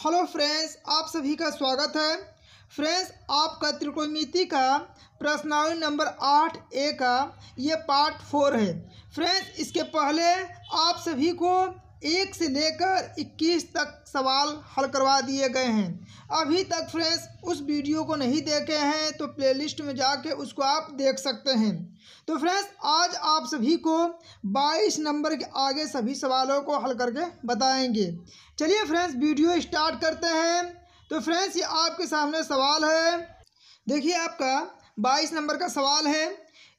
Hello friends आप सभी का स्वागत है फ्रेंड्स आपका त्रिकोणमिति का प्रश्नावली नंबर आठ ए का ये पार्ट फोर है फ्रेंड्स इसके पहले आप सभी को एक से लेकर इक्कीस तक सवाल हल करवा दिए गए हैं अभी तक फ्रेंड्स उस वीडियो को नहीं देखे हैं तो प्लेलिस्ट में जाके उसको आप देख सकते हैं तो फ्रेंड्स आज आप सभी को 22 नंबर के आगे सभी सवालों को हल करके बताएंगे चलिए फ्रेंड्स वीडियो स्टार्ट करते हैं तो फ्रेंड्स ये आपके सामने सवाल है देखिए आपका बाईस नंबर का सवाल है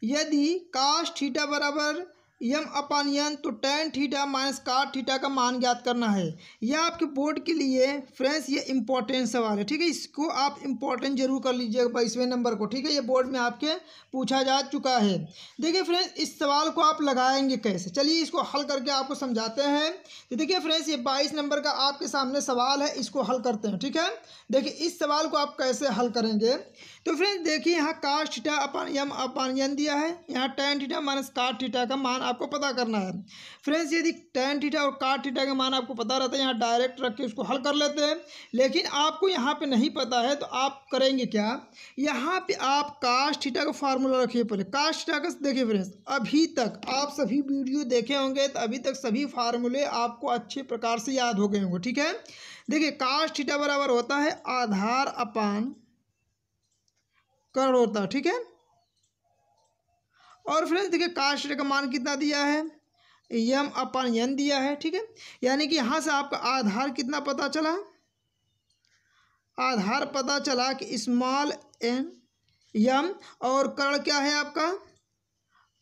यदि काश ठीटा बराबर यम अपान यन तो tan theta minus cot theta का मान ज्ञात करना है यह आपके बोर्ड के लिए फ्रेंड्स ये इंपॉर्टेंट सवाल है ठीक है इसको आप इंपॉर्टेंट जरूर कर लीजिएगा बाईसवें नंबर को ठीक है ये बोर्ड में आपके पूछा जा चुका है देखिए फ्रेंड्स इस सवाल को आप लगाएंगे कैसे चलिए इसको हल करके आपको समझाते हैं तो देखिए फ्रेंड्स ये बाईस नंबर का आपके सामने सवाल है इसको हल करते हैं ठीक है देखिए इस सवाल को आप कैसे हल करेंगे तो फ्रेंड्स देखिए यहाँ काश टीटा अपन यम अपन यन दिया है यहाँ tan theta minus cot theta का मान आपको पता करना है फ्रेंड्स यदि टेन टीटा और काट टीटा का मान आपको पता रहता है यहाँ डायरेक्ट रख के उसको हल कर लेते हैं लेकिन आपको यहाँ पर नहीं पता है तो आप करेंगे क्या यहाँ पर आप काश टीटा का फार्मूला रखिए पहले काश टीटा का देखिए फ्रेंड्स अभी तक आप सभी वीडियो देखे होंगे तो अभी तक सभी फार्मूले आपको अच्छे प्रकार से याद हो गए होंगे ठीक है देखिए काश थीटा बराबर होता है आधार अपान होता ठीक है और फ्रेंड्स देखिए काष्ट का मान कितना दिया है यम अपन यन दिया है ठीक है यानी कि यहाँ से आपका आधार कितना पता चला आधार पता चला कि स्मॉल एन यम और करण क्या है आपका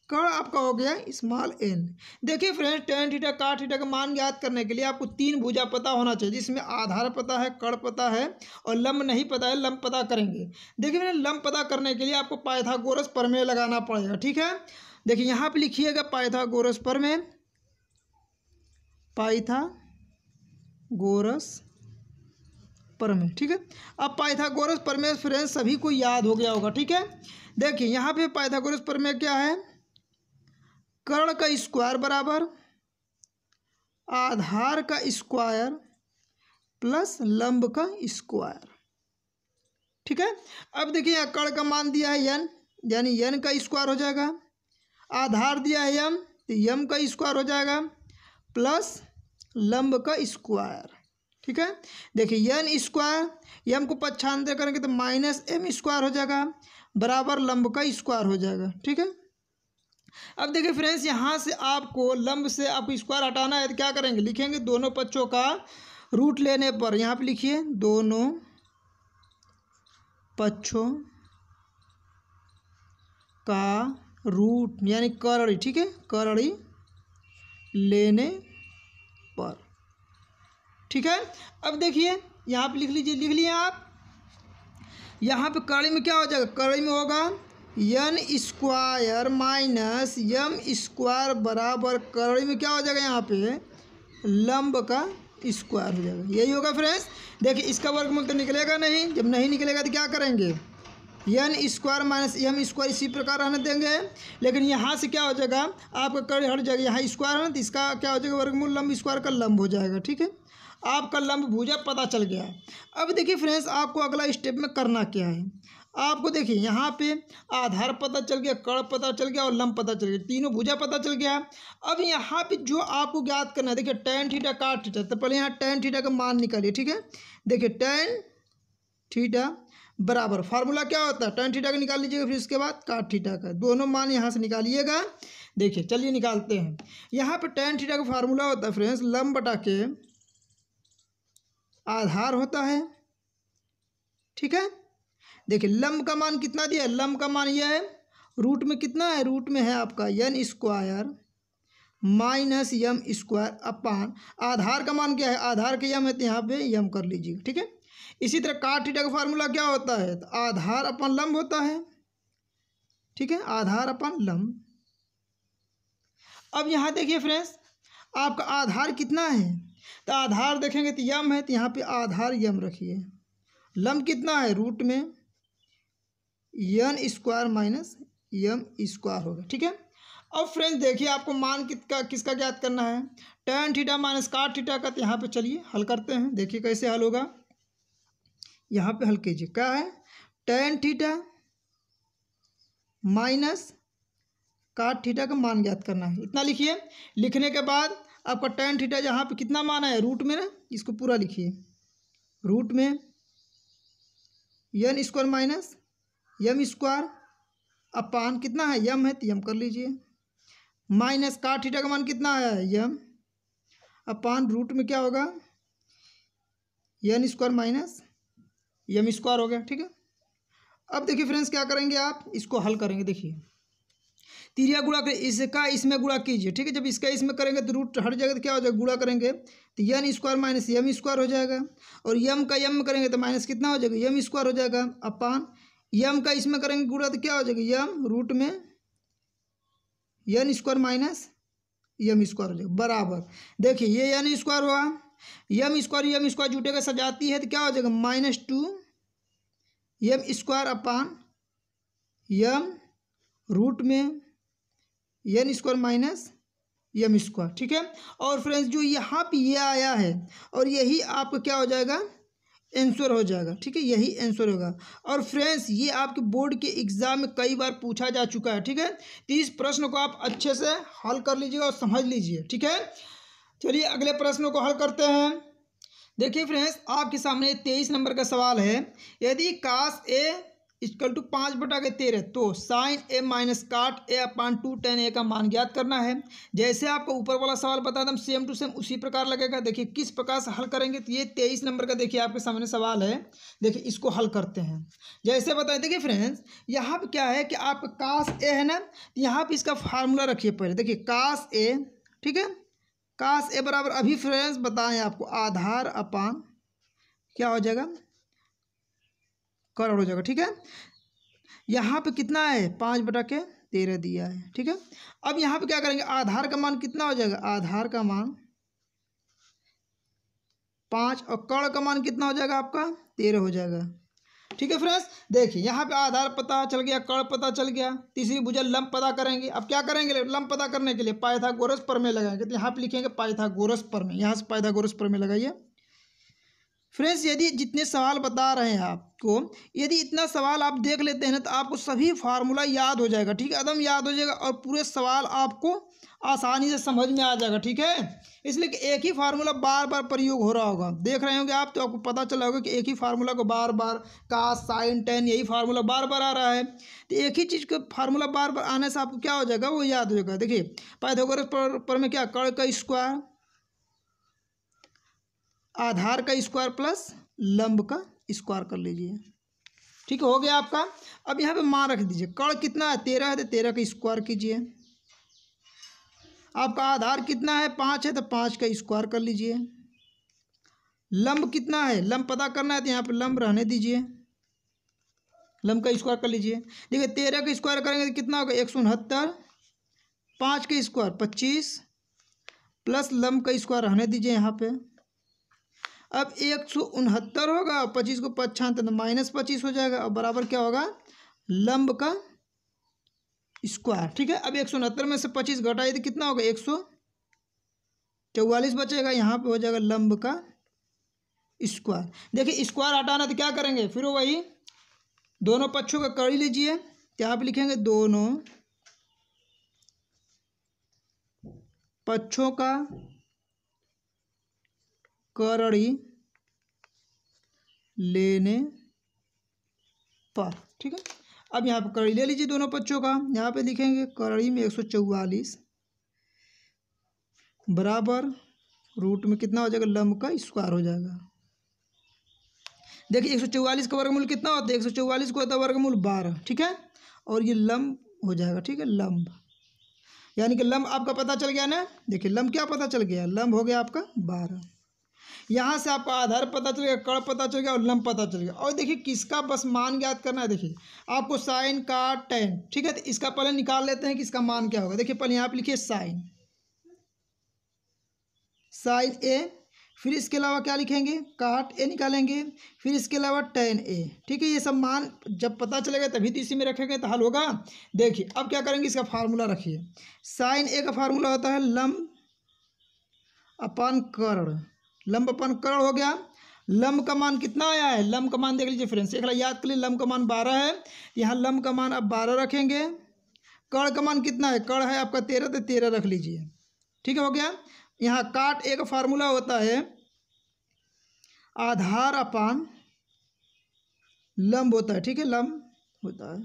कर्ण आपका हो गया स्मॉल एन देखिए फ्रेंड्स टेन थीटा का थीटा का मान ज्ञात करने के लिए आपको तीन भुजा पता होना चाहिए जिसमें आधार पता है कर्ण पता है और लंब नहीं पता है लंब पता करेंगे देखिए फ्रेंड लंब पता करने के लिए आपको पायथागोरस परमेय लगाना पड़ेगा ठीक है देखिए यहाँ पर लिखिएगा परमे पाइथा गोरस परमे ठीक है अब पाइथागोरस परमे फ्रेंड सभी को याद हो गया होगा ठीक है देखिए यहाँ पे पाइथागोरस परमेय क्या है कर्ण का स्क्वायर बराबर आधार का स्क्वायर प्लस लंब का स्क्वायर ठीक है अब देखिए यहाँ कर्ण का मान दिया है यन यानी यन का स्क्वायर हो जाएगा आधार दिया है यम तो यम का स्क्वायर हो जाएगा प्लस लंब का स्क्वायर ठीक है देखिए यन स्क्वायर यम को पच्छांतर करेंगे तो माइनस एम स्क्वायर हो जाएगा बराबर लंब का स्क्वायर हो जाएगा ठीक है अब देखिए फ्रेंड्स यहाँ से आपको लंब से आपको स्क्वायर हटाना है तो क्या करेंगे लिखेंगे दोनों पक्षों का रूट लेने पर यहाँ पर लिखिए दोनों पक्षों का रूट यानी करड़ी ठीक है करड़ी लेने पर ठीक है अब देखिए यहाँ पर लिख लीजिए लिख लिए आप यहाँ पे कड़ी में क्या हो जाएगा कड़ी में होगा N square minus M square बराबर कड़ी में क्या हो जाएगा यहाँ पे लंब का स्क्वायर हो जाएगा यही होगा फ्रेंड्स देखिए इसका वर्गमूल तो निकलेगा नहीं जब नहीं निकलेगा तो क्या करेंगे N square minus M square इसी प्रकार रहने देंगे लेकिन यहाँ से क्या हो जाएगा आपका कड़ी हट जाएगा यहाँ स्क्वायर है तो इसका क्या हो जाएगा वर्गमूल लंब स्क्वायर का लंब हो जाएगा ठीक है आपका लंब भुजा पता चल गया अब देखिए फ्रेंड्स आपको अगला स्टेप में करना क्या है आपको देखिए यहाँ पे आधार पता चल गया कड़ पता चल गया और लंब पता चल गया तीनों भुजा पता चल गया अब यहाँ पे जो आपको ज्ञात करना है देखिए टेन थीटा काट थीटा तो पहले यहाँ टेन थीटा का मान निकालिए ठीक है देखिए टेन थीटा बराबर फार्मूला क्या होता है टेन थीटा का निकाल लीजिएगा फिर उसके बाद काट ठीटा का दोनों मान यहाँ से निकालिएगा देखिए चलिए निकालते हैं यहाँ पे टेन थीटा का फार्मूला होता है फ्रेंड्स लम्ब बटा के आधार होता है ठीक है देखिए लम्ब का मान कितना दिया है लम्ब का मान यह है रूट में कितना है रूट में है आपका N square minus M square upon आधार का मान क्या है आधार के यम है तो यहाँ पे यम कर लीजिएगा ठीक है इसी तरह काट थीटा का फार्मूला क्या होता है तो आधार अपन लंब होता है ठीक है आधार अपन लंब अब यहाँ देखिए फ्रेंड्स आपका आधार कितना है तो आधार देखेंगे तो यम है तो यहाँ पे आधार यम रखिए लंब कितना है रूट में N square minus M square होगा ठीक है अब फ्रेंड्स देखिए आपको मान का किसका ज्ञात करना है tan theta minus cot theta का तो यहाँ पे चलिए हल करते हैं देखिए कैसे हल होगा यहाँ पे हल कीजिए क्या है tan theta minus cot theta का मान ज्ञात करना है इतना लिखिए लिखने के बाद आपका टेन थीटा यहाँ पे कितना मान है रूट में ना इसको पूरा लिखिए रूट में N square minus M square upon कितना है यम है तो यम कर लीजिए माइनस का थीटा का मान कितना है यम अपान रूट में क्या होगा N square minus M square हो गया ठीक है अब देखिए फ्रेंड्स क्या करेंगे आप इसको हल करेंगे देखिए तिरिया गुड़ा कर इसका इसमें गुड़ा कीजिए ठीक है जब इसका इसमें करेंगे तो रूट हर जगह तो क्या हो जाएगा गुड़ा करेंगे तो N square minus M square हो जाएगा और यम का यम करेंगे तो माइनस कितना हो जाएगा यम स्क्वायर हो जाएगा अपान यम का इसमें करेंगे गुड़ा तो क्या हो जाएगा यम रूट में N square minus M square हो जाएगा बराबर देखिए ये यन स्क्वायर हुआ यम स्क्वायर यम स्क्वायर जुटेगा सजाती है तो क्या हो जाएगा minus two M square upon M root में N square minus M square ठीक है और फ्रेंड्स जो यहाँ पे ये आया है और यही आपका क्या हो जाएगा आंसर हो जाएगा ठीक है यही आंसर होगा और फ्रेंड्स ये आपके बोर्ड के एग्जाम में कई बार पूछा जा चुका है ठीक है तो इस प्रश्न को आप अच्छे से हल कर लीजिएगा और समझ लीजिए ठीक है चलिए अगले प्रश्न को हल करते हैं देखिए फ्रेंड्स आपके सामने तेईस नंबर का सवाल है यदि काश ए इजकल टू पाँच बटा के तेरह तो साइन ए माइनस काट ए अपान टू टेन ए का मान ज्ञात करना है जैसे आपको ऊपर वाला सवाल बता दें सेम टू सेम उसी प्रकार लगेगा देखिए किस प्रकार से हल करेंगे तो ये तेईस नंबर का देखिए आपके सामने सवाल है देखिए इसको हल करते हैं जैसे बताए देखिए फ्रेंड्स यहाँ पर क्या है कि आप काश ए है ना तो यहाँ पर इसका फार्मूला रखिए पहले देखिए काश ए ठीक है काश ए बराबर अभी फ्रेंड्स बताएं आपको आधार अपान क्या हो जाएगा करोड़ हो जाएगा ठीक है यहाँ पे कितना है पाँच बटा के तेरह दिया है ठीक है अब यहाँ पे क्या करेंगे आधार का मान कितना हो जाएगा आधार का मान पाँच और कर्ण का मान कितना हो जाएगा आपका तेरह हो जाएगा ठीक है फ्रेंड्स देखिए यहाँ पे आधार पता चल गया कड़ पता चल गया तीसरी भुजा लंब पता करेंगे अब क्या करेंगे लंब पता करने के लिए पायथागोरस पर में लगाएंगे तो यहाँ पे लिखेंगे पायथागोरस पर में यहाँ से पायथागोरस पर में लगाइए फ्रेंड्स यदि जितने सवाल बता रहे हैं आपको यदि इतना सवाल आप देख लेते हैं ना तो आपको सभी फार्मूला याद हो जाएगा ठीक है एकदम याद हो जाएगा और पूरे सवाल आपको आसानी से समझ में आ जाएगा ठीक है इसलिए कि एक ही फार्मूला बार बार प्रयोग हो रहा होगा देख रहे होंगे आप तो आपको पता चला होगा कि एक ही फार्मूला को बार बार का साइन टेन यही फार्मूला बार बार आ रहा है तो एक ही चीज़ का फार्मूला बार बार आने से आपको क्या हो जाएगा वो याद हो जाएगा देखिए पाइथागोरस पर, पर में क्या कड़ का स्क्वायर आधार का स्क्वायर प्लस लंब का स्क्वायर कर लीजिए ठीक हो गया आपका अब यहाँ पे मान रख दीजिए कड़ कितना है तेरह है तो तेरह का स्क्वायर कीजिए आपका आधार कितना है पाँच है तो पाँच का स्क्वायर कर लीजिए लंब कितना है लंब पता करना है तो यहाँ पर लंब रहने दीजिए लंब का स्क्वायर कर लीजिए देखिए तेरह का स्क्वायर करेंगे तो कितना होगा एक सौ उनहत्तर पाँच का स्क्वायर पच्चीस प्लस लंब का स्क्वायर रहने दीजिए यहाँ पे अब एक सौ उनहत्तर होगा पच्चीस को पच्छा तो माइनस पच्चीस हो जाएगा और बराबर क्या होगा लंब का स्क्वायर ठीक है अब एक सौ उनहत्तर में से पच्चीस घटाइए तो कितना होगा एक सौ चौवालीस बचेगा यहाँ पे हो जाएगा लंब का स्क्वायर देखिए स्क्वायर हटाना तो क्या करेंगे फिर वही दोनों पक्षों का कर लीजिए क्या तो आप लिखेंगे दोनों पक्षों का करड़ी लेने पर ठीक है अब यहाँ पर करड़ी ले लीजिए दोनों पक्षों का यहाँ पे लिखेंगे करड़ी में एक सौ चौवालीस बराबर रूट में कितना हो जाएगा लम्ब का स्क्वायर हो जाएगा देखिए एक सौ चौवालीस का वर्गमूल कितना होता है एक सौ चौवालीस को होता है वर्गमूल बारह ठीक है और ये लम्ब हो जाएगा ठीक है लम्ब यानी कि लम्ब आपका पता चल गया ना देखिए लम्ब क्या पता चल गया लम्ब हो गया आपका बारह यहाँ से आपका आधार पता चल गया कड़ पता चल गया और लंब पता चल गया और देखिए किसका बस मान ज्ञात करना है देखिए आपको साइन का टेन ठीक है तो इसका पहले निकाल लेते हैं कि इसका मान क्या होगा देखिए पहले यहाँ पर लिखिए साइन साइन ए फिर इसके अलावा क्या लिखेंगे काट ए निकालेंगे फिर इसके अलावा टेन ए ठीक है ये सब मान जब पता चलेगा तभी तो इसी में रखेंगे तो हल होगा देखिए अब क्या करेंगे इसका फार्मूला रखिए साइन ए का फार्मूला होता है लम अपान कर्ण अपन करण हो गया लंब का मान कितना आया है लंब का मान देख लीजिए फ्रेंड्स एक याद कर लिए लंब का मान बारह है यहाँ लंब का मान आप बारह रखेंगे कड़ का मान कितना है कड़ है आपका तेरह तो तेरह रख लीजिए ठीक हो गया यहाँ काट एक फार्मूला होता है आधार अपान लंब होता है ठीक है लंब होता है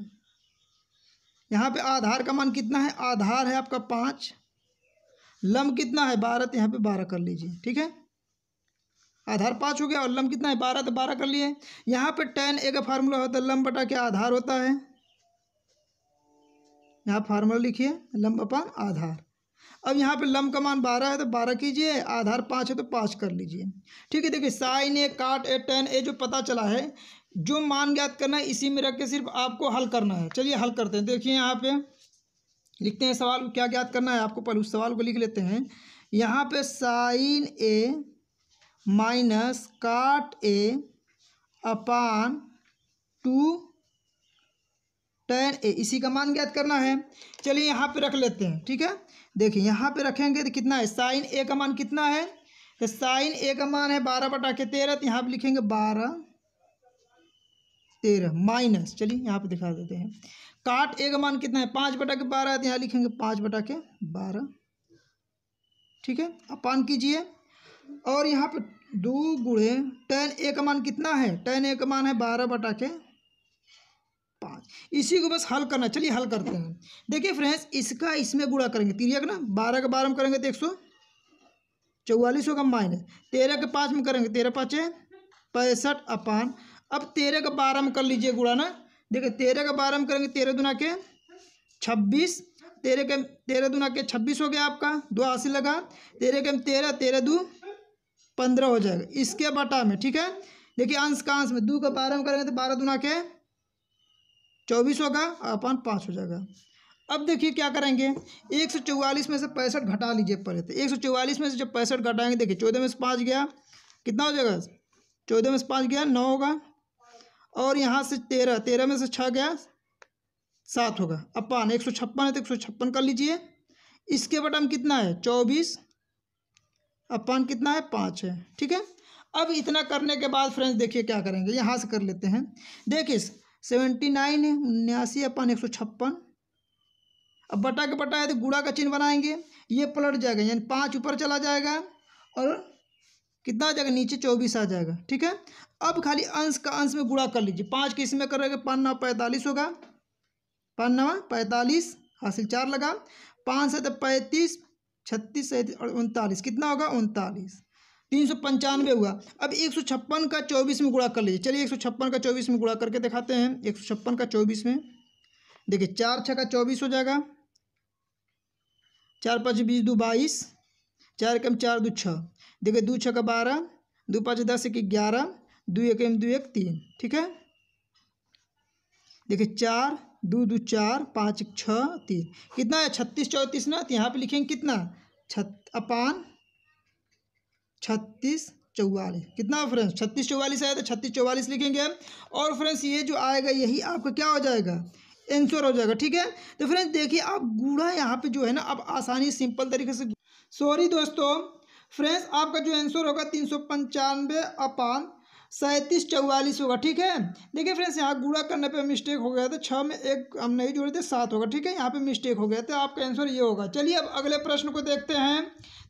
यहाँ पे आधार का मान कितना है आधार है आपका पाँच लंब कितना है बारह तो यहाँ पे बारह कर लीजिए ठीक है आधार पाँच हो गया और लम कितना है बारह तो बारह कर लिए यहाँ पे टेन ए का फार्मूला होता है लम बटा क्या आधार होता है यहाँ फार्मूला लिखिए लम अपान आधार अब यहाँ पे लम का मान बारह है तो बारह कीजिए आधार पाँच है तो पाँच कर लीजिए ठीक है देखिए साइन ए काट ए टेन ए जो पता चला है जो मान ज्ञात करना है इसी में रख के सिर्फ आपको हल करना है चलिए हल करते हैं देखिए यहाँ पे लिखते हैं सवाल क्या ज्ञात करना है आपको पहले उस सवाल को लिख लेते हैं यहाँ पे साइन ए माइनस काट ए अपान टू टेन ए इसी का मान ज्ञात करना है चलिए यहाँ पे रख लेते हैं ठीक है देखिए यहाँ पे रखेंगे तो कितना है साइन ए का मान कितना है तो साइन ए का मान है बारह बटा के तेरह तो यहाँ पर लिखेंगे बारह तेरह माइनस चलिए यहाँ पे दिखा देते हैं काट ए का मान कितना है पाँच बटा के बारह तो यहाँ लिखेंगे पाँच बटा के बारह ठीक है अपान कीजिए और यहाँ पे दो गुड़े टेन ए का मान कितना है टेन ए का मान है बारह बटा के पाँच इसी को बस हल करना चलिए हल करते हैं देखिए फ्रेंड्स इसका इसमें गुड़ा करेंगे का ना बारह का बारह में करेंगे तो एक सौ चौवालीस होगा माइनस तेरह के पाँच में करेंगे तेरह पाँच पैंसठ अपान अब तेरह का बारह में कर लीजिए गुड़ा ना देखिए तेरह का बारह में करेंगे तेरह दुना के छब्बीस तेरह के तेरह दुना के छब्बीस हो गया आपका दो आसी लगा तेरह के तेरह तेरह दो पंद्रह हो जाएगा इसके बटा में ठीक है देखिए अंश का अंश में दो का बारह में करेंगे तो बारह दुना के चौबीस होगा और अपन पाँच हो जाएगा अब देखिए क्या करेंगे एक सौ चौवालीस में से पैंसठ घटा लीजिए पहले तो एक सौ चौवालीस में से जब पैंसठ घटाएंगे देखिए चौदह में से पाँच गया कितना हो जाएगा चौदह में से पाँच गया नौ होगा और यहाँ से तेरह तेरह में से छः गया सात होगा अपन एक सौ छप्पन है तो एक सौ छप्पन कर लीजिए इसके में कितना है चौबीस अपॉन कितना है पाँच है ठीक है अब इतना करने के बाद फ्रेंड्स देखिए क्या करेंगे यहाँ से कर लेते हैं देखिए सेवेंटी नाइन है उन्यासी अपन एक सौ छप्पन अब बटा के बटा है तो गुड़ा का चिन्ह बनाएंगे ये पलट जाएगा यानी पाँच ऊपर चला जाएगा और कितना आ जाएगा नीचे चौबीस आ जाएगा ठीक है अब खाली अंश का अंश में गुड़ा कर लीजिए पाँच के इसमें करोगे नवा पैंतालीस होगा नवा पैंतालीस हासिल चार लगा पाँच से तो पैंतीस छत्तीस सैंतीस और उनतालीस कितना होगा उनतालीस तीन सौ पंचानवे हुआ अब एक सौ छप्पन का चौबीस में गुणा कर लीजिए चलिए एक सौ छप्पन का चौबीस में गुणा करके दिखाते हैं एक सौ छप्पन का चौबीस में देखिए चार छः का चौबीस हो जाएगा चार पाँच बीस दो बाईस चार एकम चार दो छः देखिए दो छः का बारह दो पाँच दस एक ग्यारह दो एकम दो एक तीन ठीक है देखिए चार दो दो चार पाँच छः तीन कितना है छत्तीस चौंतीस ना तो यहाँ पे लिखेंगे कितना छत अपान छत्तीस चौवालीस कितना फ्रेंड्स छत्तीस चौवालीस आया तो छत्तीस चौवालीस लिखेंगे और फ्रेंड्स ये जो आएगा यही आपका क्या हो जाएगा एंसर हो जाएगा ठीक है तो फ्रेंड्स देखिए आप गूढ़ा यहाँ पे जो है ना आप आसानी सिंपल तरीके से सॉरी दोस्तों फ्रेंड्स आपका जो आंसर होगा तीन सौ पंचानवे अपान सैंतीस चौवालीस होगा ठीक है देखिए फ्रेंड्स यहाँ गुड़ा करने पे मिस्टेक हो गया था छः में एक हम नहीं जोड़े थे सात होगा ठीक है यहाँ पे मिस्टेक हो गया था आपका आंसर ये होगा चलिए अब अगले प्रश्न को देखते हैं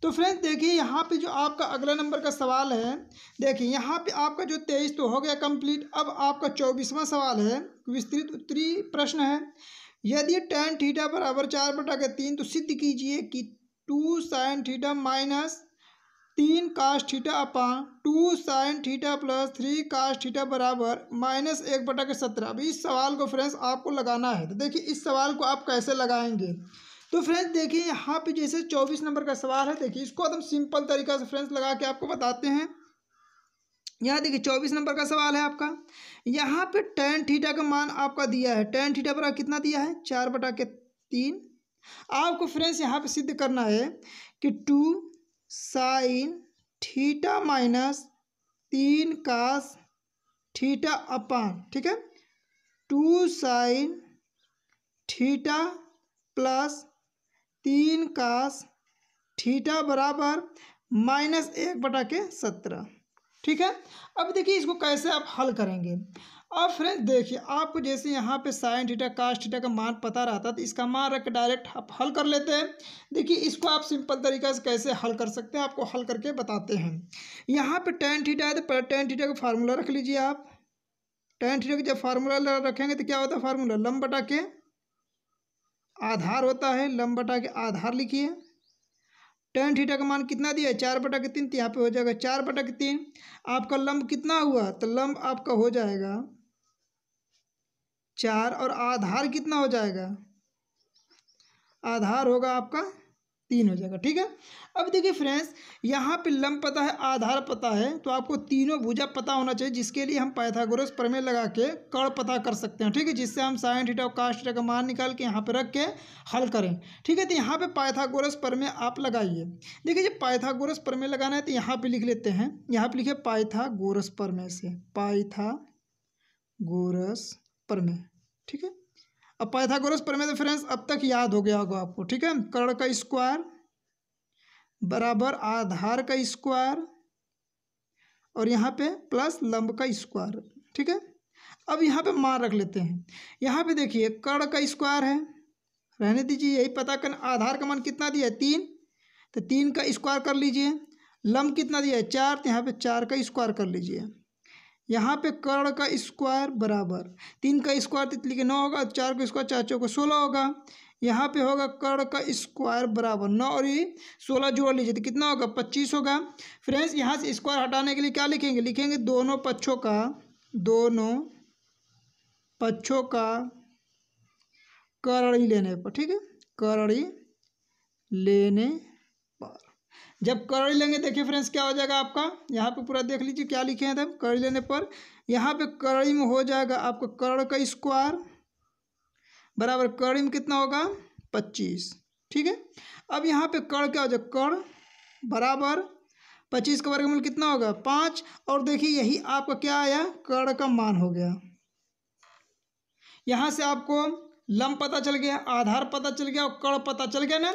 तो फ्रेंड्स देखिए यहाँ पे जो आपका अगला नंबर का सवाल है देखिए यहाँ पे आपका जो तेईस तो हो गया कम्प्लीट अब आपका चौबीसवां सवाल है विस्तृत उत्तरी प्रश्न है यदि टेन थीटा बराबर चार बटा के तीन तो सिद्ध कीजिए कि टू साइन थीटा माइनस तीन cos theta upon two sine theta plus three cos theta बराबर माइनस एक बटा के सत्रह अभी इस सवाल को फ्रेंड्स आपको लगाना है तो देखिए इस सवाल को आप कैसे लगाएंगे तो फ्रेंड्स देखिए यहाँ पे जैसे चौबीस नंबर का सवाल है देखिए इसको एकदम सिंपल तरीका से फ्रेंड्स लगा के आपको बताते हैं यहाँ देखिए चौबीस नंबर का सवाल है आपका यहाँ पे टेन थीटा का मान आपका दिया है टेन थीटा बराबर कितना दिया है चार बटा के तीन आपको फ्रेंड्स यहाँ पे सिद्ध करना है कि टू साइन थीटा माइनस तीन कास थीटा अपान ठीक है टू साइन थीटा प्लस तीन कास थीटा बराबर माइनस एक बटा के सत्रह ठीक है अब देखिए इसको कैसे आप हल करेंगे अब फ्रेंड्स देखिए आपको जैसे यहाँ पे साइन डीटा कास्ट डीटा का मान पता रहता तो इसका मान रख डायरेक्ट आप हल कर लेते हैं देखिए इसको आप सिंपल तरीका से कैसे हल कर सकते हैं आपको हल करके बताते हैं यहाँ पे टेन थीटा है तो टेन थीटा का फार्मूला रख लीजिए आप टेन थीटा का जब फार्मूला रखेंगे तो क्या होता है फार्मूला लम बटा के आधार होता है लम बटा के आधार लिखिए टेन थीटा का मान कितना दिया चार बटा के तीन तो यहाँ पे हो जाएगा चार बटा के तीन आपका लम्ब कितना हुआ तो लम्ब आपका हो जाएगा चार और आधार कितना हो जाएगा आधार होगा आपका तीन हो जाएगा ठीक है अब देखिए फ्रेंड्स यहाँ पे लंब पता है आधार पता है तो आपको तीनों भुजा पता होना चाहिए जिसके लिए हम पाइथागोरस प्रमेय लगा के कण पता कर सकते हैं ठीक है जिससे हम साइन थीटा और कास्ट का मान निकाल के यहाँ पे रख के हल करें ठीक है तो यहाँ पे पाइथागोरस प्रमेय आप लगाइए देखिए जब पाइथागोरस प्रमेय लगाना है तो यहाँ पर लिख लेते हैं यहाँ पर लिखे पाइथागोरस प्रमेय से पाइथा गोरस प्रमेय ठीक है अब पाइथागोरस प्रमेय तो फ्रेंड्स अब तक याद हो गया होगा आपको ठीक है कर्ण का स्क्वायर बराबर आधार का स्क्वायर और यहाँ पे प्लस लंब का स्क्वायर ठीक है अब यहाँ पे मान रख लेते हैं यहाँ पे देखिए कर्ण का स्क्वायर है रहने दीजिए यही पता कर आधार का मान कितना दिया है तीन तो तीन का स्क्वायर कर लीजिए लंब कितना दिया है चार तो यहाँ पे चार का स्क्वायर कर लीजिए यहाँ पे कर्ण का स्क्वायर बराबर तीन का स्क्वायर तितली तो के नौ होगा चार का स्क्वायर चार चौका सोलह होगा यहाँ पे होगा कर्ण का स्क्वायर बराबर नौ और ये सोलह जोड़ लीजिए तो कितना होगा पच्चीस होगा फ्रेंड्स यहाँ से स्क्वायर हटाने के लिए क्या लिखेंगे लिखेंगे दोनों पक्षों का दोनों पक्षों का करड़ी लेने पर ठीक है करड़ी लेने जब कर्ड लेंगे देखिए फ्रेंड्स क्या हो जाएगा आपका यहाँ पे पूरा देख लीजिए क्या लिखे हैं तब कर्ड लेने पर यहाँ पे कर्ड़ी में हो जाएगा आपका करड़ का स्क्वायर बराबर कर्ड़ी में कितना होगा पच्चीस ठीक है अब यहाँ पे कड़ क्या हो जाएगा कड़ बराबर पच्चीस का वर्गमूल कितना होगा पाँच और देखिए यही आपका क्या आया कड़ का मान हो गया यहाँ से आपको लम पता चल गया आधार पता चल गया और कड़ पता चल गया ना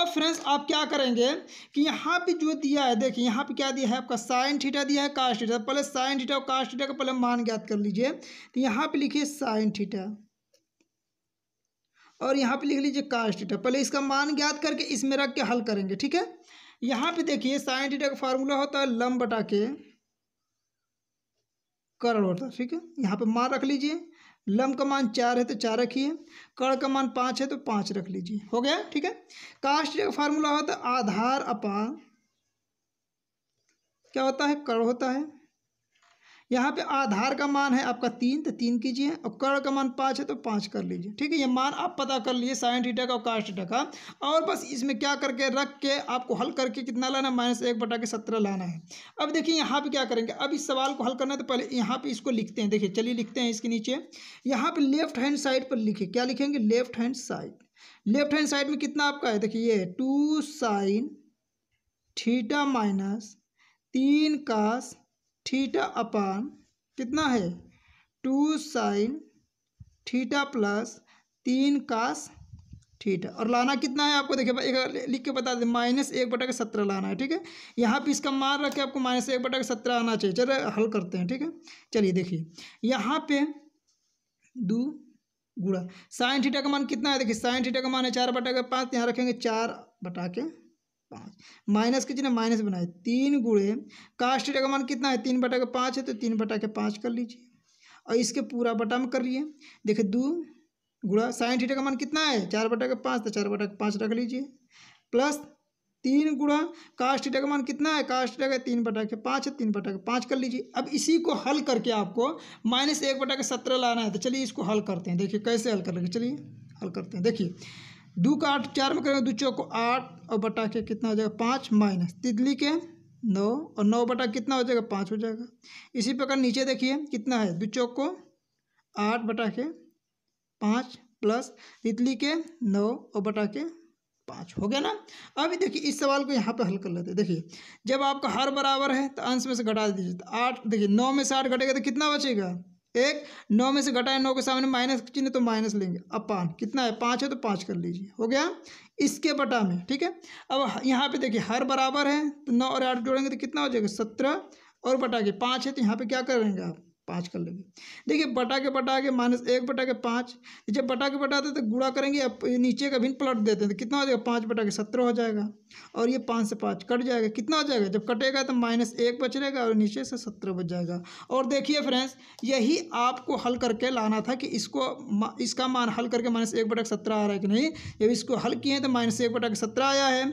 अब फ्रेंड्स आप क्या करेंगे कि यहाँ पे जो दिया है देखिए यहाँ पे क्या दिया है आपका साइन ठीठा दिया है कास्ट ठीठा पहले साइन ठीठा और कास्ट ठीठा का पहले मान ज्ञात कर लीजिए तो यहाँ पे लिखिए साइन ठीठा और यहाँ पे लिख लीजिए कास्ट ठीठा पहले इसका मान ज्ञात करके इसमें रख के हल करेंगे ठीक है यहाँ पे देखिए साइन ठीठा का फार्मूला होता है लम बटा के करण होता है ठीक है यहाँ पे मान रख लीजिए लम का मान चार है तो चार रखिए कड़ का मान पाँच है तो पाँच रख लीजिए हो गया ठीक है कास्ट का फार्मूला होता है आधार अपान क्या होता है कड़ होता है यहाँ पे आधार का मान है आपका तीन तो तीन कीजिए और कर्ण का मान पाँच है तो पाँच कर लीजिए ठीक है ये मान आप पता कर लीजिए साइन थीटा का और कास्ट थीटा का और बस इसमें क्या करके रख के आपको हल करके कितना लाना है माइनस एक बटा के सत्रह लाना है अब देखिए यहाँ पे क्या करेंगे अब इस सवाल को हल करना है तो पहले यहाँ पे इसको लिखते हैं देखिए चलिए लिखते हैं इसके नीचे यहाँ पे लेफ्ट हैंड साइड पर लिखे क्या लिखेंगे left hand side left hand side में कितना आपका है देखिए ये टू साइन थीटा माइनस तीन कास थीटा अपान कितना है टू साइन थीटा प्लस तीन कास थीटा और लाना कितना है आपको देखिए एक लिख के बता दें माइनस एक बटा के सत्रह लाना है ठीक है यहाँ पे इसका मान रख के आपको माइनस एक बटा के सत्रह आना चाहिए चलो हल करते हैं ठीक है चलिए देखिए यहाँ पे दो गुड़ा साइन थीटा का मान कितना है देखिए साइन थीटा का मान है चार बटा के पाँच यहाँ रखेंगे चार बटा के पाँच माइनस के चिन्ह माइनस बनाए तीन गुड़े कास्ट का मान कितना है तीन बटा के पाँच है तो तीन बटा के पाँच कर लीजिए और इसके पूरा बटा में कर लिए देखिए दो गुड़ा साइन थीटा का मान कितना है चार बटा के पाँच तो चार बटा के पाँच रख लीजिए प्लस तीन गुड़ा कास्ट थीटा का मान कितना है कास्ट थीटा का तीन बटा के पाँच है तीन बटा के पाँच कर लीजिए अब इसी को हल करके आपको माइनस एक बटा के सत्रह लाना है तो चलिए इसको हल करते हैं देखिए कैसे हल कर लेंगे चलिए हल करते हैं देखिए दो का आठ चार में करेंगे दो को आठ और बटा के कितना हो जाएगा पाँच माइनस तितली के नौ और नौ बटा कितना हो जाएगा पाँच हो जाएगा इसी प्रकार नीचे देखिए कितना है दो चौक को आठ बटा के पाँच प्लस तितली के नौ और बटा के पाँच हो गया ना अभी देखिए इस सवाल को यहाँ पे हल कर लेते हैं देखिए जब आपका हर बराबर है तो अंश में से घटा दीजिए तो आठ देखिए नौ में से आठ घटेगा तो कितना बचेगा एक नौ में से है नौ के सामने माइनस चिन्ह तो माइनस लेंगे अपान कितना है पाँच है तो पाँच कर लीजिए हो गया इसके बटा में ठीक है अब यहाँ पे देखिए हर बराबर है तो नौ और आठ जोड़ेंगे तो कितना हो जाएगा सत्रह और बटा के पाँच है तो यहाँ पे क्या करेंगे आप पाँच कर लेंगे देखिए बटा के बटा के माइनस एक बटा के पाँच जब बटा के बटाते तो गुड़ा करेंगे अब नीचे का भिन्न प्लट देते हैं तो कितना हो जाएगा पाँच बटा के सत्रह हो जाएगा और ये पाँच से पाँच कट जाएगा कितना हो जाएगा जब कटेगा तो माइनस एक बच रहेगा और नीचे से सत्रह बच जाएगा और देखिए फ्रेंड्स यही आपको हल करके लाना था कि इसको इसका मान हल करके माइनस एक बटा सत्रह आ रहा है कि नहीं जब इसको हल किए हैं तो माइनस एक बटा सत्रह आया है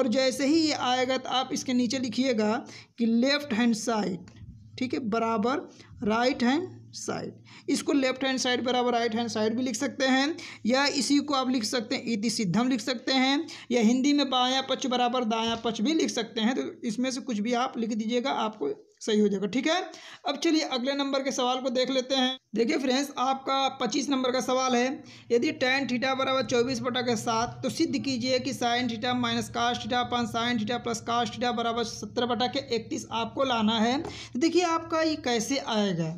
और जैसे ही ये आएगा तो आप इसके नीचे लिखिएगा कि लेफ्ट हैंड साइड ठीक है बराबर राइट हैंड साइड इसको लेफ्ट हैंड साइड बराबर राइट हैंड साइड भी लिख सकते हैं या इसी को आप लिख सकते हैं इति सिद्धम लिख सकते हैं या हिंदी में बायां पक्ष बराबर दायां पक्ष भी लिख सकते हैं तो इसमें से कुछ भी आप लिख दीजिएगा आपको सही हो जाएगा ठीक है अब चलिए अगले नंबर के सवाल को देख लेते हैं देखिए फ्रेंड्स आपका पच्चीस नंबर का सवाल है यदि टेन थीटा बराबर चौबीस बटा के साथ तो सिद्ध कीजिए कि sine theta minus cos theta upon sine theta plus cos theta बराबर सत्रह बटा के इकतीस आपको लाना है देखिए आपका ये कैसे आएगा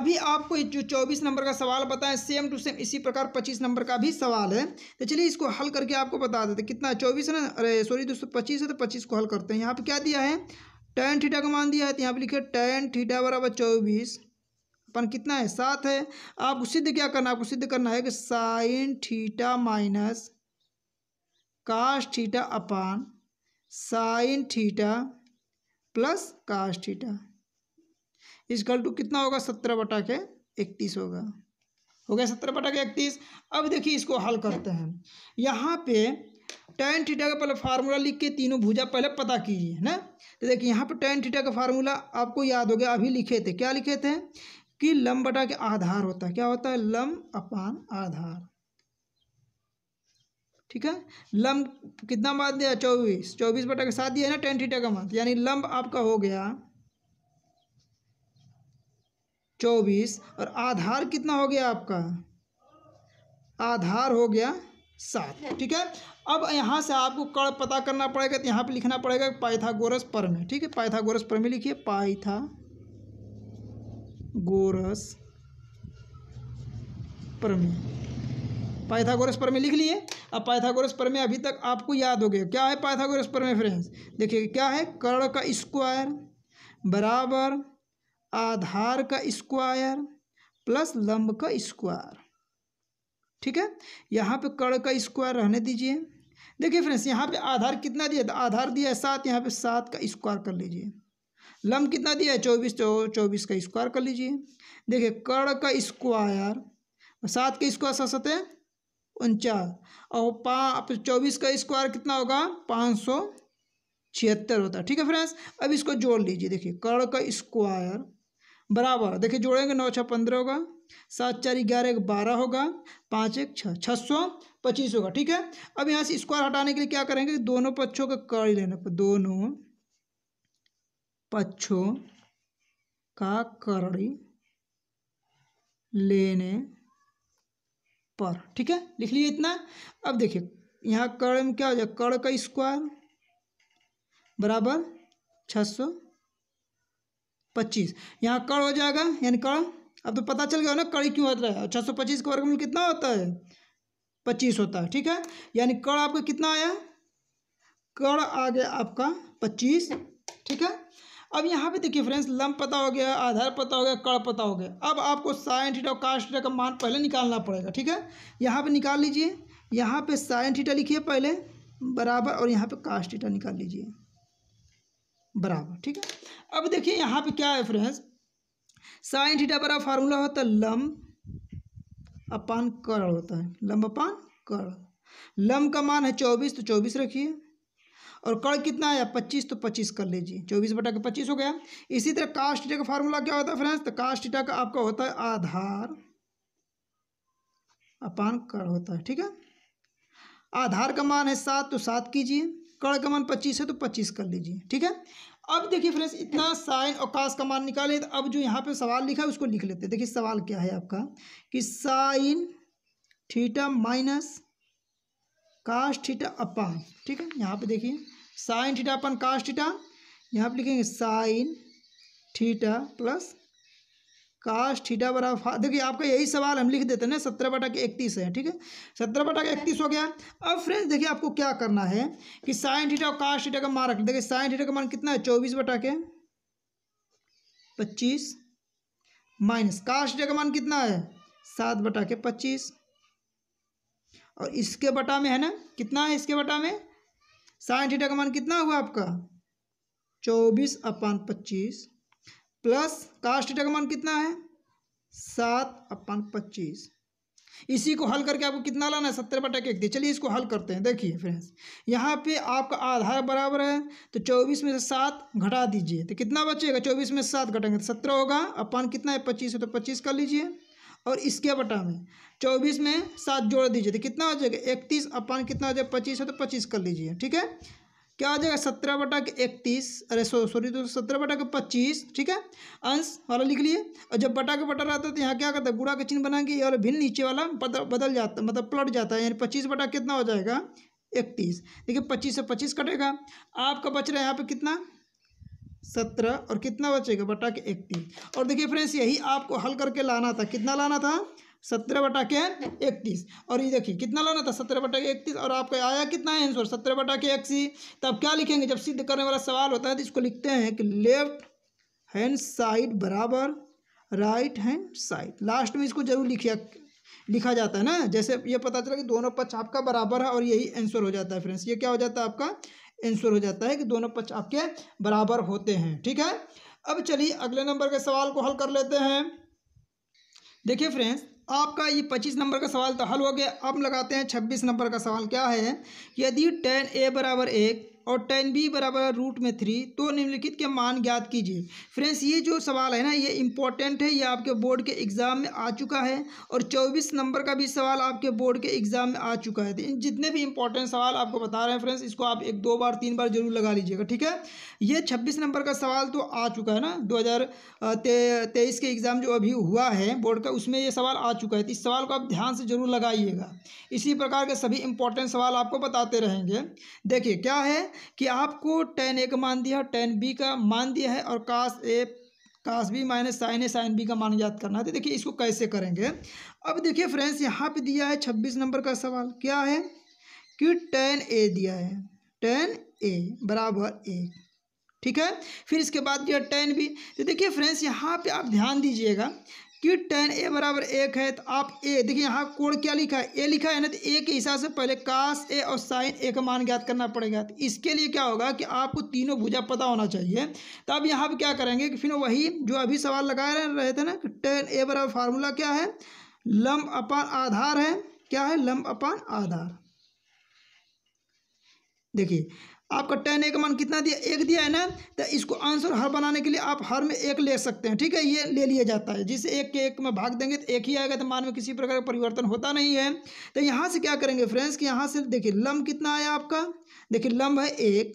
अभी आपको जो चौबीस नंबर का सवाल बताएं सेम टू सेम इसी प्रकार पच्चीस नंबर का भी सवाल है तो चलिए इसको हल करके आपको बता देते कितना चौबीस है ना अरे सॉरी दोस्तों पच्चीस है तो पच्चीस को हल करते हैं यहाँ पर क्या दिया है टेन थीटा का मान दिया है तो यहाँ पे लिखे टेन थीटा बराबर चौबीस अपन कितना है सात है आपको सिद्ध क्या करना है आपको सिद्ध करना है कि sine theta minus cos theta upon sine theta plus cos theta is equal to कितना होगा सत्रह बटा के इकतीस होगा हो गया सत्रह बटा के इकतीस अब देखिए इसको हल करते हैं यहाँ पे टेन थीटा का पहले फार्मूला लिख के तीनों भुजा पहले पता कीजिए है ना तो देखिए यहाँ पर टेन थीटा का फार्मूला आपको याद हो गया अभी लिखे थे क्या लिखे थे कि लम बटा के आधार होता है क्या होता है लम अपान आधार ठीक है लम कितना मान दिया चौबीस चौबीस बटा के साथ दिया है ना टेन थीटा का मान यानी लम्ब आपका हो गया चौबीस और आधार कितना हो गया आपका आधार हो गया सात ठीक है अब यहाँ से आपको कड़ पता करना पड़ेगा तो यहाँ पे लिखना पड़ेगा पाइथागोरस परमे ठीक है पाइथागोरस परमे लिखिए पाइथा गोरस परमे पाइथागोरस परमे लिख लिए अब पाइथागोरस परमे अभी तक आपको याद हो गया क्या है पाइथागोरस परमे फ्रेंड्स देखिए क्या है कर्ण का स्क्वायर बराबर आधार का स्क्वायर प्लस लंब का स्क्वायर ठीक है यहाँ पे कर्ण का स्क्वायर रहने दीजिए देखिए फ्रेंड्स यहाँ पे आधार कितना दिया था तो आधार दिया है सात यहाँ पे सात का स्क्वायर कर लीजिए लम कितना दिया है चौबीस तो चौबीस का स्क्वायर कर लीजिए देखिए कर्ण का स्क्वायर सात का स्क्वायर सात सतह उनचास और पा चौबीस का स्क्वायर कितना होगा पाँच सौ छिहत्तर होता है ठीक है फ्रेंड्स अब इसको जोड़ लीजिए देखिए कर्ण का स्क्वायर बराबर देखिए जोड़ेंगे नौ छः पंद्रह होगा सात चार ग्यारह एक बारह होगा पाँच एक छः छः सौ पच्चीस होगा ठीक है अब यहाँ से स्क्वायर हटाने के लिए क्या करेंगे दोनों पक्षों का कर्ल लेना दोनों पक्षों का करड़ी लेने पर ठीक है लिख लिए इतना अब देखिए यहाँ कर्ण में क्या हो जाए कर्ण का स्क्वायर बराबर छः सौ पच्चीस यहाँ कड़ हो जाएगा यानी कड़ अब तो पता चल गया ना कड़ी क्यों होता है छः सौ पच्चीस का वर्गमूल कितना होता है पच्चीस होता है ठीक है यानी कड़ आपका कितना आया कड़ आ गया आपका पच्चीस ठीक है अब यहाँ पे देखिए फ्रेंड्स लंब पता हो गया आधार पता हो गया कड़ पता हो गया अब आपको साइन थीटा और कास्ट थीटा का मान पहले निकालना पड़ेगा ठीक है यहाँ पे निकाल लीजिए यहाँ पे साइन थीटा लिखिए पहले बराबर और यहाँ पे कास्ट थीटा निकाल लीजिए बराबर ठीक है अब देखिए यहाँ पे क्या है फ्रेंड्स साइन थीटा बड़ा फार्मूला होता है लम्ब अपान कर्ण होता है लम अपान कर्ण लम का मान है चौबीस तो चौबीस रखिए और कर्ण कितना है पच्चीस तो पच्चीस कर लीजिए चौबीस बटा के पच्चीस हो गया इसी तरह कास्ट थीटा का फार्मूला क्या होता है फ्रेंड्स तो कास्ट थीटा का आपका होता है आधार अपान कर्ण होता है ठीक है आधार का मान है सात तो सात कीजिए कड़ का मान पच्चीस है तो पच्चीस कर लीजिए ठीक है अब देखिए फ्रेंड्स इतना साइन और कास का मान निकाले तो अब जो यहाँ पे सवाल लिखा है उसको लिख लेते हैं देखिए सवाल क्या है आपका कि sine theta minus cos theta upon ठीक है यहाँ पे देखिए साइन थीटा अपन काश थीटा यहाँ पे लिखेंगे साइन थीटा प्लस काश ठीठा बराबर देखिए आपका यही सवाल हम लिख देते हैं ना सत्रह बटा के इकतीस है ठीक है सत्रह बटा के इकतीस हो गया अब फ्रेंड्स देखिए आपको क्या करना है कि साइन ठीठा और काश ठीठा का मान रख देखिए साइन ठीठा का मान कितना है चौबीस बटा के पच्चीस माइनस काश ठीठा का मान कितना है सात बटा के पच्चीस और इसके बटा में है ना कितना है इसके बटा में साइन ठीठा का मान कितना हुआ आपका चौबीस अपान पच्चीस प्लस कास्ट का मान कितना है सात अपन पच्चीस इसी को हल करके आपको कितना लाना है सत्तर बटा के एक दी चलिए इसको हल करते हैं देखिए फ्रेंड्स यहाँ पे आपका आधार बराबर है तो चौबीस में से सात घटा दीजिए तो कितना बचेगा चौबीस में से सात घटाएंगे तो सत्रह होगा अपन कितना है पच्चीस है तो पच्चीस कर लीजिए और इसके बटा में चौबीस में सात जोड़ दीजिए तो कितना हो जाएगा इकतीस अपन कितना हो जाएगा पच्चीस है तो पच्चीस कर लीजिए ठीक है क्या आ जाएगा सत्रह बटा के इकतीस अरे सॉरी तो दोस्तों सत्रह बटा के पच्चीस ठीक है अंश वाला लिख लिए और जब बटा के बटा रहता है तो यहाँ क्या करता है गुड़ा का चिन्ह बनाएंगे और भिन्न नीचे वाला बदल जाता मतलब पलट जाता है यानी पच्चीस बटा कितना हो जाएगा इकतीस देखिए पच्चीस से पच्चीस कटेगा आपका बच रहा है यहाँ पर कितना सत्रह और कितना बचेगा बटा के इकतीस और देखिए फ्रेंड्स यही आपको हल करके लाना था कितना लाना था सत्रह बटा के इकतीस और ये देखिए कितना लाना था सत्रह बटा के इकतीस और आपका आया कितना है आंसर सत्रह बटा के इक्सी तो आप क्या लिखेंगे जब सिद्ध करने वाला सवाल होता है तो इसको लिखते हैं कि लेफ्ट हैंड साइड बराबर राइट हैंड साइड लास्ट में इसको जरूर लिखिया लिखा जाता है ना जैसे ये पता चला कि दोनों पक्ष आपका बराबर है और यही आंसर हो जाता है फ्रेंड्स ये क्या हो जाता है आपका आंसर हो जाता है कि दोनों पक्ष आपके बराबर होते हैं ठीक है अब चलिए अगले नंबर के सवाल को हल कर लेते हैं देखिए फ्रेंड्स आपका ये पच्चीस नंबर का सवाल तो हल हो गया अब लगाते हैं छब्बीस नंबर का सवाल क्या है यदि टेन ए बराबर एक और टेन बी बराबर रूट में थ्री तो निम्नलिखित के मान ज्ञात कीजिए फ्रेंड्स ये जो सवाल है ना ये इंपॉर्टेंट है ये आपके बोर्ड के एग्ज़ाम में आ चुका है और चौबीस नंबर का भी सवाल आपके बोर्ड के एग्ज़ाम में आ चुका है तो जितने भी इंपॉर्टेंट सवाल आपको बता रहे हैं फ्रेंड्स इसको आप एक दो बार तीन बार जरूर लगा लीजिएगा ठीक है ये छब्बीस नंबर का सवाल तो आ चुका है ना दो तेईस के एग्ज़ाम जो अभी हुआ है बोर्ड का उसमें ये सवाल आ चुका है तो इस सवाल को आप ध्यान से जरूर लगाइएगा इसी प्रकार के सभी इंपॉर्टेंट सवाल आपको बताते रहेंगे देखिए क्या है कि आपको टेन ए का मान दिया टेन बी का मान दिया है और cos A cos B minus sine A sine B का मान याद करना है तो देखिए इसको कैसे करेंगे अब देखिए फ्रेंड्स यहाँ पे दिया है छब्बीस नंबर का सवाल क्या है कि टेन ए दिया है टेन ए बराबर ए ठीक है फिर इसके बाद दिया टेन बी तो देखिए फ्रेंड्स यहाँ पे आप ध्यान दीजिएगा कि टेन ए बराबर एक है तो आप ए देखिए यहाँ कोण क्या लिखा है ए लिखा है ना तो ए के हिसाब से पहले काश ए और साइन ए का मान ज्ञात करना पड़ेगा तो इसके लिए क्या होगा कि आपको तीनों भुजा पता होना चाहिए तो अब यहाँ पर क्या करेंगे कि फिर वही जो अभी सवाल लगा रहे थे ना कि टेन ए बराबर फार्मूला क्या है लम्ब अपान आधार है क्या है लम्ब अपान आधार देखिए आपका टेन ए का मान कितना दिया एक दिया है ना तो इसको आंसर हर बनाने के लिए आप हर में एक ले सकते हैं ठीक है ये ले लिया जाता है जिसे एक के एक में भाग देंगे तो एक ही आएगा तो मान में किसी प्रकार का परिवर्तन होता नहीं है तो यहाँ से क्या करेंगे फ्रेंड्स कि यहाँ से देखिए लम्ब कितना आया आपका देखिए लम्ब है एक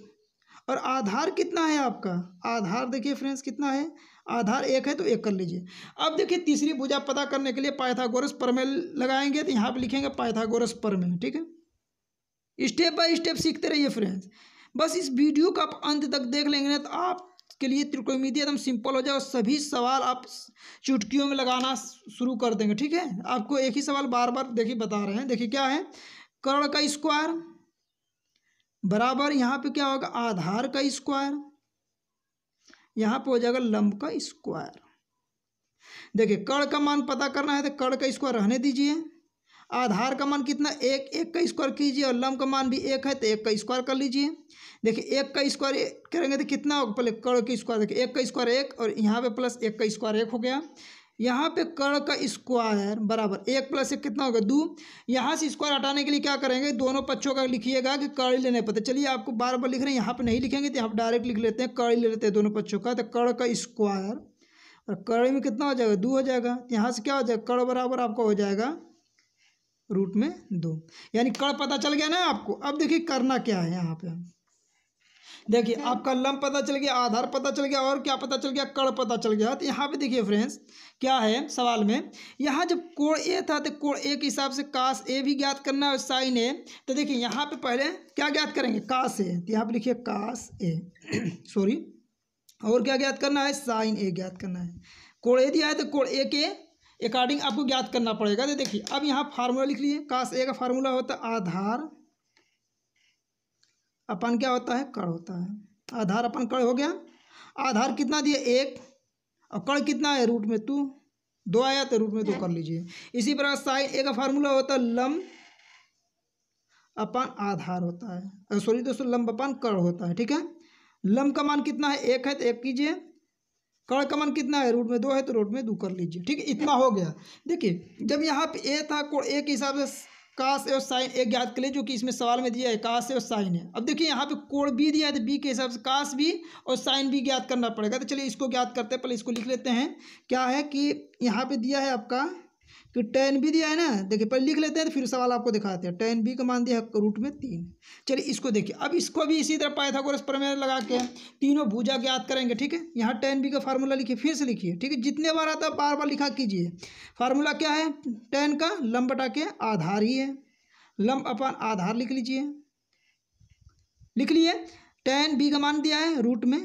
और आधार कितना है आपका आधार देखिए फ्रेंड्स कितना है आधार एक है तो एक कर लीजिए अब देखिए तीसरी भुजा पता करने के लिए पाइथागोरस परमेल लगाएंगे तो यहाँ पर लिखेंगे पाइथागोरस परमेल ठीक है स्टेप बाय स्टेप सीखते रहिए फ्रेंड्स बस इस वीडियो को आप अंत तक देख लेंगे ना तो आप के लिए त्रिकोणमितीय एकदम सिंपल हो जाए और सभी सवाल आप चुटकियों में लगाना शुरू कर देंगे ठीक है आपको एक ही सवाल बार बार देखिए बता रहे हैं देखिए क्या है कर्ण का स्क्वायर बराबर यहाँ पे क्या होगा आधार का स्क्वायर यहाँ पे हो जाएगा लंब का स्क्वायर देखिए कर्ण का मान पता करना है तो कर्ण का स्क्वायर रहने दीजिए आधार का मान कितना एक एक का स्क्वायर कीजिए और लम का मान भी एक है तो एक का स्क्वायर कर लीजिए देखिए एक का स्क्वायर करेंगे तो कितना होगा पहले कड़ का स्क्वायर देखिए एक का स्क्वायर एक और यहाँ पे प्लस एक का स्क्वायर एक हो गया यहाँ पे कड़ का स्क्वायर बराबर एक प्लस एक कितना होगा दो यहाँ से स्क्वायर हटाने के लिए क्या करेंगे दोनों पक्षों का लिखिएगा कि ही लेने पता तो चलिए आपको बार बार लिख रहे हैं यहाँ पर नहीं लिखेंगे तो यहाँ पर डायरेक्ट लिख लेते हैं ही ले लेते हैं दोनों पक्षों का तो कड़ का स्क्वायर और कड़ में कितना हो जाएगा दो हो जाएगा यहाँ से क्या हो जाएगा कड़ बराबर आपका हो जाएगा रूट में दो यानी कड़ पता चल गया ना आपको अब देखिए करना क्या है यहाँ पे देखिए अच्छा। आपका लंब पता चल गया आधार पता चल गया और क्या पता चल गया कड़ पता चल गया तो यहाँ पे देखिए फ्रेंड्स क्या है सवाल में यहाँ जब कोण ए था तो कोण ए के हिसाब से कास ए भी ज्ञात करना है और साइन ए तो देखिए यहाँ पे पहले क्या ज्ञात करेंगे कास ए तो यहाँ पे लिखिए कास ए सॉरी और क्या ज्ञात करना है साइन ए ज्ञात करना है कोण ए दिया है तो कोण ए के अकॉर्डिंग आपको ज्ञात करना पड़ेगा तो देखिए अब यहाँ फार्मूला लिख लीजिए काश ए का फार्मूला होता है आधार अपन क्या होता है कड़ होता है आधार अपन कड़ हो गया आधार कितना दिया एक और कड़ कितना है रूट में तू तो। दो आया तो रूट में दो कर लीजिए इसी प्रकार साइन ए का फार्मूला होता है लम्ब अपन आधार होता है सॉरी दोस्तों लम्ब अपन कड़ होता है ठीक है लम्ब का मान कितना है एक है तो एक कीजिए कर्ण कमन कितना है रूट में दो है तो रूट में दो कर लीजिए ठीक है इतना हो गया देखिए जब यहाँ पे ए था कोण ए के हिसाब से काश और साइन ए ज्ञात कर ले जो कि इसमें सवाल में दिया है काश और साइन है अब देखिए यहाँ पे कोण बी दिया है तो बी के हिसाब से काश भी और साइन भी ज्ञात करना पड़ेगा तो चलिए इसको ज्ञात करते हैं पहले इसको लिख लेते हैं क्या है कि यहाँ पर दिया है आपका कि टेन बी दिया है ना देखिए पहले लिख लेते हैं तो फिर सवाल आपको दिखाते हैं टेन बी का मान दिया रूट में तीन चलिए इसको देखिए अब इसको भी इसी तरह पाइथागोरस प्रमेय लगा के तीनों भूजा ज्ञात करेंगे ठीक है यहाँ टेन बी का फार्मूला लिखिए फिर से लिखिए ठीक है जितने बार आता है बार बार लिखा कीजिए फार्मूला क्या है टेन का लम्बटा बटा के आधार ही है लम्ब अपन आधार लिख लीजिए लिख लिए टेन बी का मान दिया है रूट में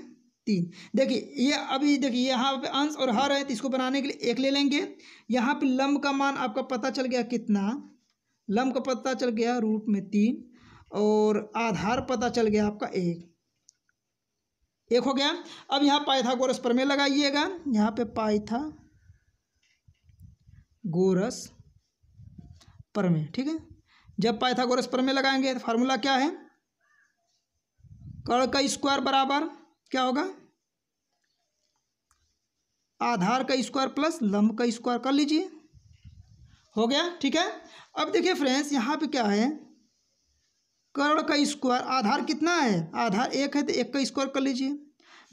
तीन देखिए ये अभी देखिए यहाँ पे अंश और हर है तो इसको बनाने के लिए एक ले लेंगे यहाँ पे लम्ब का मान आपका पता चल गया कितना लम्ब का पता चल गया रूट में तीन और आधार पता चल गया आपका एक एक हो गया अब यहाँ पाइथागोरस प्रमेय लगाइएगा यहाँ पे पाइथा गोरस प्रमेय ठीक है जब पाइथागोरस प्रमेय लगाएंगे तो फार्मूला क्या है कर्ण का स्क्वायर बराबर क्या होगा आधार का स्क्वायर प्लस लंब का स्क्वायर कर लीजिए हो गया ठीक है अब देखिए फ्रेंड्स यहाँ पे क्या है कर्ण का स्क्वायर आधार कितना है आधार एक है तो एक का स्क्वायर कर लीजिए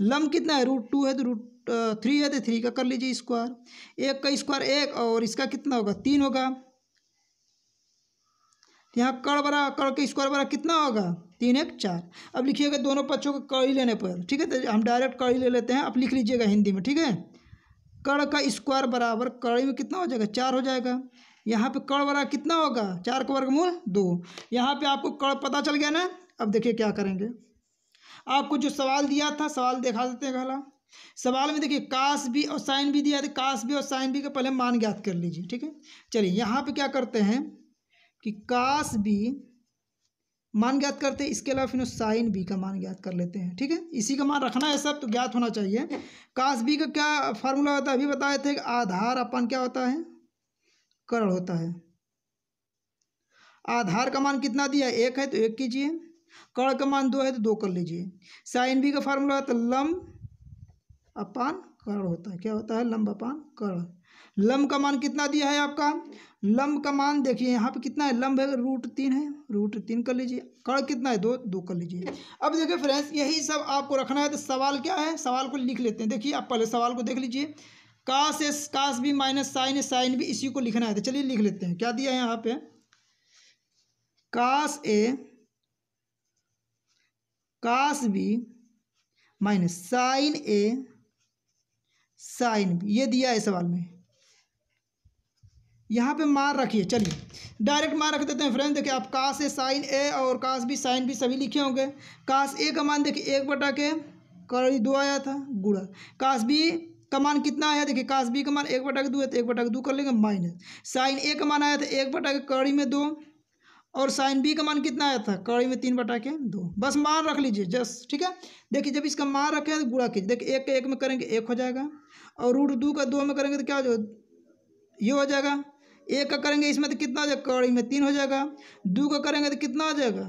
लंब कितना है रूट टू है तो रूट थ्री है तो थ्री का कर लीजिए स्क्वायर एक का स्क्वायर एक और इसका कितना होगा तीन होगा यहाँ कड़ बड़ा कड़ के स्क्वायर बड़ा कितना होगा तीन एक चार अब लिखिएगा दोनों पक्षों को कड़ी लेने पर ठीक है तो हम डायरेक्ट कड़ी ले लेते हैं आप लिख लीजिएगा हिंदी में ठीक है कड़ का स्क्वायर बराबर कड़ी में कितना हो जाएगा चार हो जाएगा यहाँ पे कड़ बराबर कितना होगा चार का मूल दो यहाँ पे आपको कड़ पता चल गया ना अब देखिए क्या करेंगे आपको जो सवाल दिया था सवाल दिखा देते हैं कहला सवाल में देखिए काश भी और साइन भी दिया था काश भी और साइन भी का पहले मान ज्ञात कर लीजिए ठीक है चलिए यहाँ पे क्या करते हैं कि काश भी मान ज्ञात करते हैं इसके अलावा फिर साइन बी का मान ज्ञात कर लेते हैं ठीक है इसी का मान रखना है सब तो ज्ञात होना चाहिए काश बी का क्या फार्मूला होता है अभी बताए थे आधार अपन क्या होता है करण होता है आधार का मान कितना दिया एक है तो एक कीजिए कर्ण का मान दो है तो दो कर लीजिए साइन बी का फार्मूला होता है तो लम्ब अपान कर्ण होता है क्या होता है लम्ब अपान कर्ण लम्ब का मान कितना दिया है आपका लम्ब का मान देखिए यहाँ पे कितना है लम्ब है रूट तीन है रूट तीन कर लीजिए कड़ कितना है दो दो कर लीजिए अब देखिए फ्रेंड्स यही सब आपको रखना है तो सवाल क्या है सवाल को लिख लेते हैं देखिए आप पहले सवाल को देख लीजिए काश एस काश भी माइनस साइन साइन भी इसी को लिखना है तो चलिए लिख लेते हैं क्या दिया है यहाँ पे cos A cos B minus sine A sine B ये दिया है सवाल में यहाँ पे मार रखिए चलिए डायरेक्ट मार रख देते हैं फ्रेंड देखिए आप काश ए साइन ए और काश भी साइन भी सभी लिखे होंगे काश ए का मान देखिए एक बटा के कड़ी दो आया था गुड़ा काश बी का मान कितना आया देखिए काश बी का मान एक बटा के दो है तो एक बटा के दो कर लेंगे माइनस साइन ए का मान आया था एक बटा के कड़ी में दो और साइन बी का मान कितना आया था कड़ी में तीन बटा के दो बस मान रख लीजिए जस्ट ठीक है देखिए जब इसका मान रखें तो गुड़ा कीजिए देखिए एक एक में करेंगे एक हो जाएगा और रूट दो का दो में करेंगे तो क्या हो जाएगा ये हो जाएगा एक का करेंगे इसमें तो कितना हो जाएगा कौड़ी में तीन हो जाएगा दो का करेंगे तो कितना हो जाएगा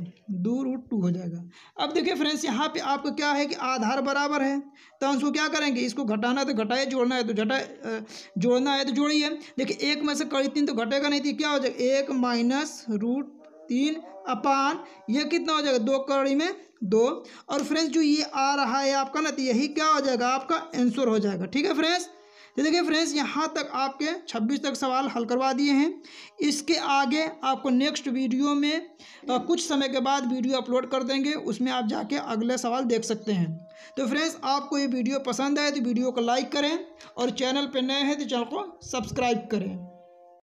दो रूट टू हो जाएगा अब देखिए फ्रेंड्स यहाँ पे आपको क्या है कि आधार बराबर है तो हम उसको क्या करेंगे इसको घटाना है तो घटाए जोड़ना है तो घटाए जोड़ना है तो जोड़िए देखिए एक में से कड़ी तीन तो घटेगा नहीं थी तो क्या हो जाएगा एक माइनस रूट तीन अपान ये कितना हो जाएगा दो कड़ी में दो और फ्रेंड्स जो ये आ रहा है आपका ना तो यही क्या हो जाएगा आपका आंसर हो जाएगा ठीक है फ्रेंड्स तो देखिए फ्रेंड्स यहाँ तक आपके 26 तक सवाल हल करवा दिए हैं इसके आगे आपको नेक्स्ट वीडियो में कुछ समय के बाद वीडियो अपलोड कर देंगे उसमें आप जाके अगले सवाल देख सकते हैं तो फ्रेंड्स आपको ये वीडियो पसंद आए तो वीडियो को लाइक करें और चैनल पर नए हैं तो चैनल को सब्सक्राइब करें